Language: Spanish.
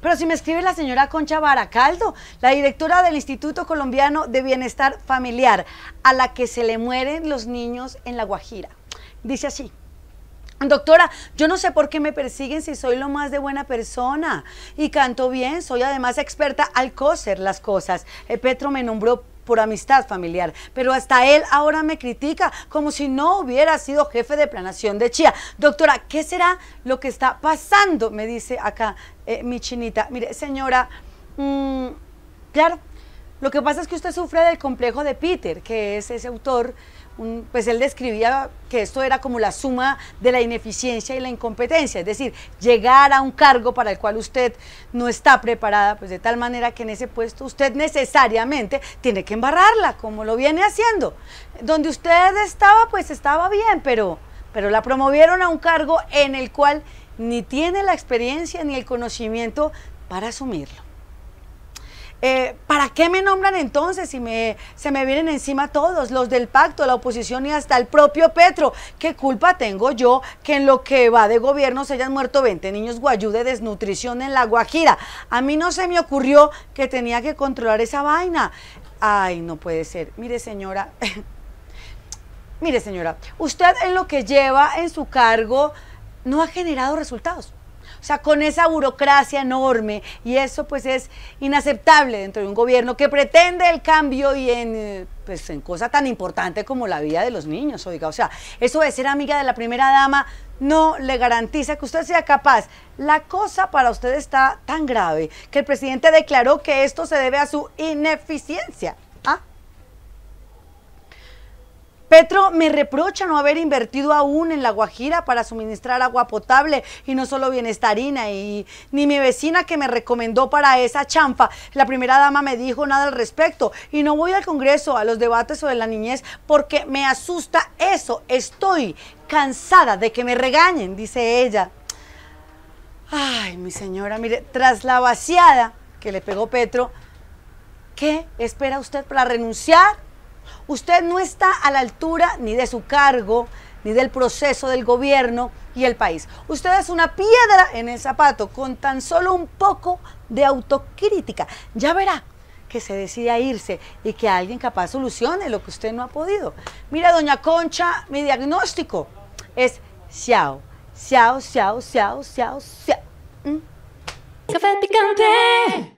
Pero si me escribe la señora Concha Baracaldo, la directora del Instituto Colombiano de Bienestar Familiar, a la que se le mueren los niños en La Guajira. Dice así. Doctora, yo no sé por qué me persiguen si soy lo más de buena persona y canto bien, soy además experta al coser las cosas. Eh, Petro me nombró por amistad familiar, pero hasta él ahora me critica como si no hubiera sido jefe de planación de Chía. Doctora, ¿qué será lo que está pasando? Me dice acá eh, mi chinita. Mire, señora, mm, claro, lo que pasa es que usted sufre del complejo de Peter, que es ese autor, pues él describía que esto era como la suma de la ineficiencia y la incompetencia, es decir, llegar a un cargo para el cual usted no está preparada, pues de tal manera que en ese puesto usted necesariamente tiene que embarrarla, como lo viene haciendo. Donde usted estaba, pues estaba bien, pero, pero la promovieron a un cargo en el cual ni tiene la experiencia ni el conocimiento para asumirlo. Eh, ¿Para qué me nombran entonces si me, se me vienen encima todos, los del pacto, la oposición y hasta el propio Petro? ¿Qué culpa tengo yo que en lo que va de gobierno se hayan muerto 20 niños guayú de desnutrición en La Guajira? A mí no se me ocurrió que tenía que controlar esa vaina. Ay, no puede ser. Mire, señora, mire, señora, usted en lo que lleva en su cargo no ha generado resultados. O sea, con esa burocracia enorme y eso pues es inaceptable dentro de un gobierno que pretende el cambio y en eh, pues en cosa tan importante como la vida de los niños, oiga, o sea, eso de ser amiga de la primera dama no le garantiza que usted sea capaz. La cosa para usted está tan grave que el presidente declaró que esto se debe a su ineficiencia. ¿Ah? Petro me reprocha no haber invertido aún en La Guajira para suministrar agua potable y no solo bienestarina. Y ni mi vecina que me recomendó para esa champa, la primera dama me dijo nada al respecto. Y no voy al Congreso, a los debates sobre la niñez, porque me asusta eso. Estoy cansada de que me regañen, dice ella. Ay, mi señora, mire, tras la vaciada que le pegó Petro, ¿qué espera usted para renunciar? Usted no está a la altura ni de su cargo, ni del proceso del gobierno y el país. Usted es una piedra en el zapato con tan solo un poco de autocrítica. Ya verá que se decide a irse y que alguien capaz solucione lo que usted no ha podido. Mira, doña Concha, mi diagnóstico es xiao, xiao, xiao, xiao, xiao, xiao. ¿Mm? Café picante.